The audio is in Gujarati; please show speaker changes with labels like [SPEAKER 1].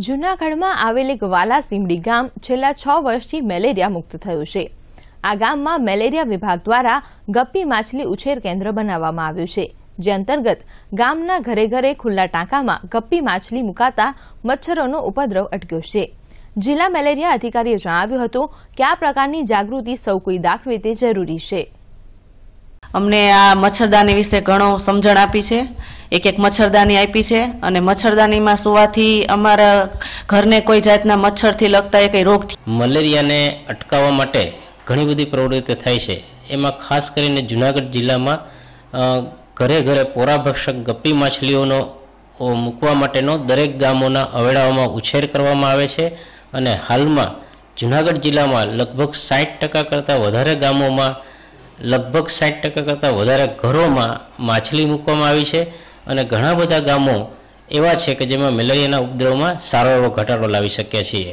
[SPEAKER 1] જૂનાગઢમાં આવેલ એક વાલા સીમડી ગામ છેલ્લા છ વર્ષથી મેલેરિયા મુક્ત થયું છે આ ગામમાં મેલેરિયા વિભાગ દ્વારા ગપ્પી માછલી ઉછેર કેન્દ્ર બનાવવામાં આવ્યું છે જે અંતર્ગત ગામના ઘરે ઘરે ખુલ્લા ટાંકામાં ગપ્પી માછલી મુકાતા મચ્છરોનો ઉપદ્રવ અટક્યો છે જિલ્લા મેલેરિયા અધિકારીએ જણાવ્યું હતું કે આ પ્રકારની જાગૃતિ સૌ કોઈ દાખવે તે જરૂરી છે
[SPEAKER 2] અમને આ મચ્છરદાની વિશે ઘણો સમજણ આપી છે એક એક મચ્છરદાની આપી છે અને મચ્છરદાનીમાં સુવાથી અમારા ઘરને કોઈ જાતના મચ્છરથી લગતા એ કંઈ રોગથી
[SPEAKER 3] મલેરિયાને અટકાવવા માટે ઘણી બધી પ્રવૃત્તિઓ થાય છે એમાં ખાસ કરીને જુનાગઢ જિલ્લામાં ઘરે ઘરે પોરાભક્ષક ગપ્પી માછલીઓનો મૂકવા માટેનો દરેક ગામોના અવેડાઓમાં ઉછેર કરવામાં આવે છે અને હાલમાં જુનાગઢ જિલ્લામાં લગભગ સાઠ ટકા કરતાં વધારે ગામોમાં લગભગ સાઠ ટકા કરતાં વધારે ઘરોમાં માછલી મૂકવામાં આવી છે અને ઘણા બધા ગામો એવા છે કે જેમાં મેલેરિયાના ઉપદ્રવમાં સારો એવો ઘટાડો લાવી શકીએ છીએ